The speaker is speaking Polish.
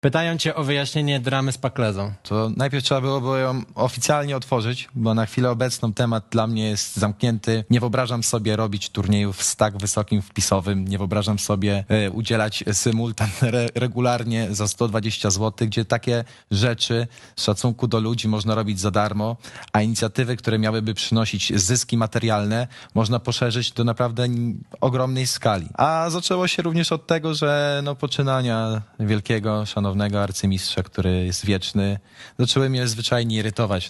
Pytają cię o wyjaśnienie dramy z Paklezą. To najpierw trzeba byłoby ją oficjalnie otworzyć, bo na chwilę obecną temat dla mnie jest zamknięty. Nie wyobrażam sobie robić turniejów z tak wysokim wpisowym, nie wyobrażam sobie y, udzielać symultan re regularnie za 120 zł, gdzie takie rzeczy z szacunku do ludzi można robić za darmo, a inicjatywy, które miałyby przynosić zyski materialne, można poszerzyć do naprawdę ogromnej skali. A zaczęło się również od tego, że no, poczynania wielkiego, szanownego szanownego arcymistrza, który jest wieczny, zaczęły mnie zwyczajnie irytować